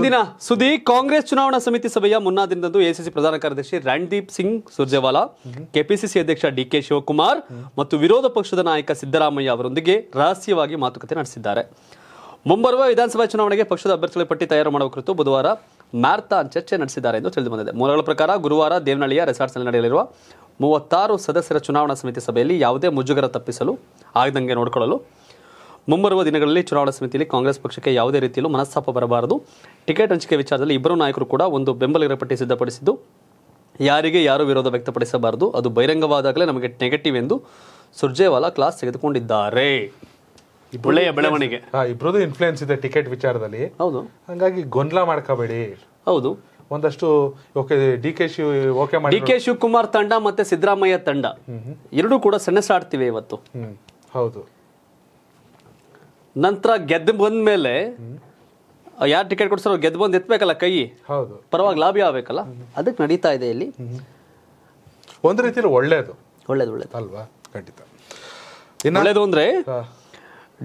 ಇಂದಿನ ಸುದ್ದಿ ಕಾಂಗ್ರೆಸ್ ಚುನಾವಣಾ ಸಮಿತಿ ಸಭೆಯ ಮುನ್ನಾ ದಿನದಂದು ಎಸಿಸಿ ಪ್ರಧಾನ ಕಾರ್ಯದರ್ಶಿ ರಣದೀಪ್ ಸಿಂಗ್ ಸುರ್ಜೇವಾಲಾ ಕೆಪಿಸಿಸಿ ಅಧ್ಯಕ್ಷ ಡಿಕೆ ಶಿವಕುಮಾರ್ ಮತ್ತು ವಿರೋಧ ಪಕ್ಷದ ನಾಯಕ ಸಿದ್ದರಾಮಯ್ಯ ಅವರೊಂದಿಗೆ ರಹಸ್ಯವಾಗಿ ಮಾತುಕತೆ ನಡೆಸಿದ್ದಾರೆ ಮುಂಬರುವ ವಿಧಾನಸಭಾ ಚುನಾವಣೆಗೆ ಪಕ್ಷದ ಅಭ್ಯರ್ಥಿಗಳ ಪಟ್ಟಿ ತಯಾರು ಮಾಡುವ ಕುರಿತು ಬುಧವಾರ ಮ್ಯಾರಥಾನ್ ಚರ್ಚೆ ನಡೆಸಿದ್ದಾರೆ ಎಂದು ತಿಳಿದು ಬಂದಿದೆ ಮೂಲಗಳ ಪ್ರಕಾರ ಗುರುವಾರ ದೇವನಹಳ್ಳಿಯ ನಲ್ಲಿ ನಡೆಯಲಿರುವ ಮೂವತ್ತಾರು ಸದಸ್ಯರ ಚುನಾವಣಾ ಸಮಿತಿ ಸಭೆಯಲ್ಲಿ ಯಾವುದೇ ಮುಜುಗರ ತಪ್ಪಿಸಲು ಆಗದಂಗೆ ನೋಡಿಕೊಳ್ಳಲು ಮುಂಬರುವ ದಿನಗಳಲ್ಲಿ ಚುನಾವಣಾ ಸಮಿತಿಯಲ್ಲಿ ಕಾಂಗ್ರೆಸ್ ಪಕ್ಷಕ್ಕೆ ಯಾವುದೇ ರೀತಿಯಲ್ಲೂ ಮನಸ್ತಾಪ ಬರಬಾರದು ಟಿಕೆಟ್ ಹಂಚಿಕೆ ವಿಚಾರದಲ್ಲಿ ಇಬ್ಬರು ನಾಯಕರು ಕೂಡ ಒಂದು ಬೆಂಬಲಿಗರ ಪಟ್ಟಿ ಸಿದ್ಧಪಡಿಸಿದ್ದು ಯಾರಿಗೆ ಯಾರು ವಿರೋಧ ವ್ಯಕ್ತಪಡಿಸಬಾರದು ಅದು ಬಹಿರಂಗವಾದಾಗಲೇ ನಮಗೆ ನೆಗೆಟಿವ್ ಎಂದು ಸುರ್ಜೇವಾಲಾ ಕ್ಲಾಸ್ ತೆಗೆದುಕೊಂಡಿದ್ದಾರೆ ಒಳ್ಳೆಯ ಬೆಳವಣಿಗೆ ಇಬ್ಬರದು ಇನ್ಫ್ಲೂಯೆನ್ಸ್ ಇದೆ ಟಿಕೆಟ್ ವಿಚಾರದಲ್ಲಿ ಹೌದು ಹಂಗಾಗಿ ಗೊಂದಲ ಮಾಡ್ಕೋಬೇಡಿ ಹೌದು ಒಂದಷ್ಟು ಓಕೆ ಡಿ ಕೆ ಓಕೆ ಡಿ ಕೆ ಶಿವಕುಮಾರ್ ತಂಡ ಮತ್ತೆ ಸಿದ್ದರಾಮಯ್ಯ ತಂಡ ಎರಡೂ ಕೂಡ ಸೆಣಸಾಡ್ತಿವೆ ಇವತ್ತು ಹೌದು ನಂತರ ಗೆದ್ದು ಬಂದ ಮೇಲೆ ಯಾರು ಟಿಕೆಟ್ ಕೊಡ್ಸೋ ಗೆದ್ದು ಬಂದು ಎತ್ಬೇಕಲ್ಲ ಕೈ ಹೌದು ಪರವಾಗಿ ಲಾಭ ಆಗಬೇಕಲ್ಲ ಅದಕ್ಕೆ ನಡೀತಾ ಇದೆ ಇಲ್ಲಿ ಒಂದು ರೀತಿಯಲ್ಲಿ ಒಳ್ಳೇದು ಒಳ್ಳೇದು ಒಳ್ಳೇದು ಅಲ್ವಾ ಖಂಡಿತ ಒಳ್ಳೇದು ಅಂದರೆ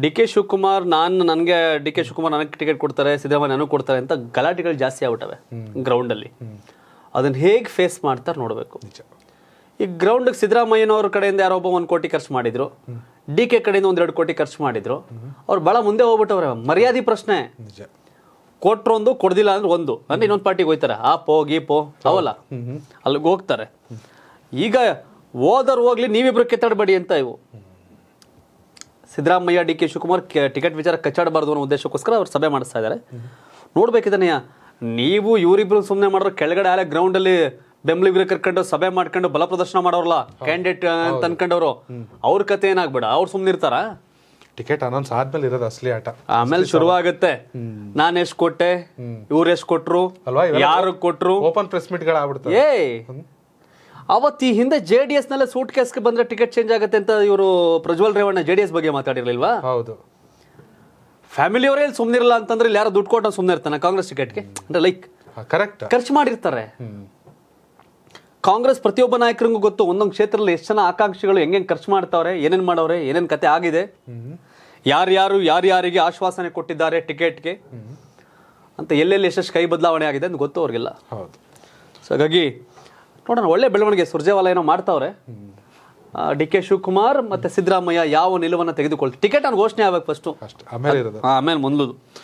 ಡಿ ಕೆ ಶಿವಕುಮಾರ್ ನಾನು ನನಗೆ ಡಿ ಕೆ ಶಿವಕುಮಾರ್ ನನಗೆ ಟಿಕೆಟ್ ಕೊಡ್ತಾರೆ ಸಿದ್ದರಾಮಯ್ಯ ನನಗೆ ಕೊಡ್ತಾರೆ ಅಂತ ಗಲಾಟೆಗಳು ಜಾಸ್ತಿ ಆಗ್ಬಿಟ್ಟವೆ ಗ್ರೌಂಡಲ್ಲಿ ಅದನ್ನು ಹೇಗೆ ಫೇಸ್ ಮಾಡ್ತಾರೆ ನೋಡಬೇಕು ಈ ಗ್ರೌಂಡ್ಗೆ ಸಿದ್ದರಾಮಯ್ಯನವ್ರ ಕಡೆಯಿಂದ ಯಾರೊಬ್ಬ ಒಬ್ಬ ಒಂದು ಕೋಟಿ ಖರ್ಚು ಮಾಡಿದ್ರು ಡಿ ಕೆ ಕಡೆಯಿಂದ ಒಂದೆರಡು ಕೋಟಿ ಖರ್ಚು ಮಾಡಿದ್ರು ಅವ್ರು ಭಾಳ ಮುಂದೆ ಹೋಗ್ಬಿಟ್ಟವ್ರೆ ಮರ್ಯಾದೆ ಪ್ರಶ್ನೆ ಕೊಟ್ರೊಂದು ಕೊಡ್ದಿಲ್ಲ ಅಂದ್ರೆ ಒಂದು ಅಂದ್ರೆ ಇನ್ನೊಂದು ಪಾರ್ಟಿಗೆ ಹೋಯ್ತಾರೆ ಆ ಪೋ ಗಿ ಪೋ ಅವಲ್ಲ ಅಲ್ಲಿಗೆ ಹೋಗ್ತಾರೆ ಈಗ ಹೋದರು ಹೋಗ್ಲಿ ನೀವಿಬ್ರು ಕೆತ್ತಾಡಬೇಡಿ ಅಂತ ಇವು ಸಿದ್ದರಾಮಯ್ಯ ಡಿ ಕೆ ಶಿವಕುಮಾರ್ ಟಿಕೆಟ್ ವಿಚಾರ ಕಚ್ಚಾಡಬಾರ್ದು ಅನ್ನೋ ಉದ್ದೇಶಕ್ಕೋಸ್ಕರ ಅವ್ರು ಸಭೆ ಮಾಡಿಸ್ತಾ ಇದ್ದಾರೆ ನೋಡ್ಬೇಕಿದನೆಯ ನೀವು ಇವರಿಬ್ರು ಸುಮ್ಮನೆ ಮಾಡೋರು ಕೆಳಗಡೆ ಗ್ರೌಂಡ್ ಅಲ್ಲಿ ಬೆಂಬಲಿ ಬಿರ ಕರ್ಕೊಂಡು ಸಭೆ ಮಾಡ್ಕೊಂಡು ಬಲ ಪ್ರದರ್ಶನ ಮಾಡೋರಲ್ಲ ಕ್ಯಾಂಡಿಡೇಟ್ ಅಂತ ಅನ್ಕೊಂಡವ್ರು ಅವ್ರ ಕತೆ ಏನಾಗ್ಬೇಡ ಅವ್ರು ಇರ್ತಾರ ಟಿಕೆಟ್ ಅನೌನ್ಸ್ ಆದ್ಮೇಲೆ ಇರೋದು ಅಸಲಿ ಆಟ ಆಮೇಲೆ ಶುರುವಾಗುತ್ತೆ ನಾನು ಎಷ್ಟು ಕೊಟ್ಟೆ ಇವ್ರು ಎಷ್ಟು ಕೊಟ್ರು ಅಲ್ವಾ ಯಾರು ಕೊಟ್ರು ಓಪನ್ ಪ್ರೆಸ್ ಮೀಟ್ ಗಳಾಗ್ಬಿಡ್ತಾರೆ ಏ ಅವತ್ತು ಈ ಹಿಂದೆ ಜೆ ಡಿ ಎಸ್ ನಲ್ಲೇ ಸೂಟ್ ಕೇಸ್ಗೆ ಬಂದ್ರೆ ಟಿಕೆಟ್ ಚೇಂಜ್ ಆಗುತ್ತೆ ಅಂತ ಇವರು ಪ್ರಜ್ವಲ್ ರೇವಣ್ಣ ಜೆ ಡಿ ಎಸ್ ಬಗ್ಗೆ ಮಾತಾಡಿರ್ಲಿಲ್ವಾ ಹೌದು ಫ್ಯಾಮಿಲಿ ಅವರೇ ಸುಮ್ಮನಿರಲ್ಲ ಅಂತಂದ್ರೆ ಇಲ್ಲಿ ಯಾರು ದುಡ್ಡು ಕೊಟ್ಟು ಸುಮ್ಮನೆ ಇರ್ತಾನೆ ಕಾಂಗ್ರೆಸ್ ಟಿಕೆಟ್ಗೆ ಅಂದ್ರೆ ಲೈಕ್ ಕರೆಕ್ಟ್ ಖರ್ಚು ಮಾಡಿರ್ತಾರೆ ಕಾಂಗ್ರೆಸ್ ಪ್ರತಿಯೊಬ್ಬ ನಾಯಕರಿಗೂ ಗೊತ್ತು ಒಂದೊಂದು ಕ್ಷೇತ್ರದಲ್ಲಿ ಎಷ್ಟು ಜನ ಆಕಾಂಕ್ಷಿಗಳು ಹೆಂಗೆ ಖರ್ಚು ಮಾಡ್ತಾವ್ರೆ ಏನೇನ್ ಮಾಡವ್ರೆ ಏನೇನು ಕತೆ ಆಗಿದೆ ಯಾರ್ಯಾರು ಯಾರ್ಯಾರಿಗೆ ಆಶ್ವಾಸನೆ ಕೊಟ್ಟಿದ್ದಾರೆ ಟಿಕೆಟ್ಗೆ ಅಂತ ಎಲ್ಲೆಲ್ಲಿ ಎಷ್ಟೆಷ್ಟು ಕೈ ಬದಲಾವಣೆ ಆಗಿದೆ ಅಂತ ಗೊತ್ತು ಅವ್ರಿಗೆಲ್ಲ ಸೊ ಹಾಗಾಗಿ ನೋಡೋಣ ಒಳ್ಳೆ ಬೆಳವಣಿಗೆ ಸುರ್ಜೇವಾಲ ಏನೋ ಮಾಡ್ತಾವ್ರೆ ಡಿ ಕೆ ಶಿವಕುಮಾರ್ ಮತ್ತೆ ಸಿದ್ದರಾಮಯ್ಯ ಯಾವ ನಿಲುವನ್ನು ತೆಗೆದುಕೊಳ್ತಾರೆ ಟಿಕೆಟ್ ಅವ್ನು ಘೋಷಣೆ ಆಗ್ಬೇಕು ಫಸ್ಟು ಆಮೇಲೆ ಮುಂದದು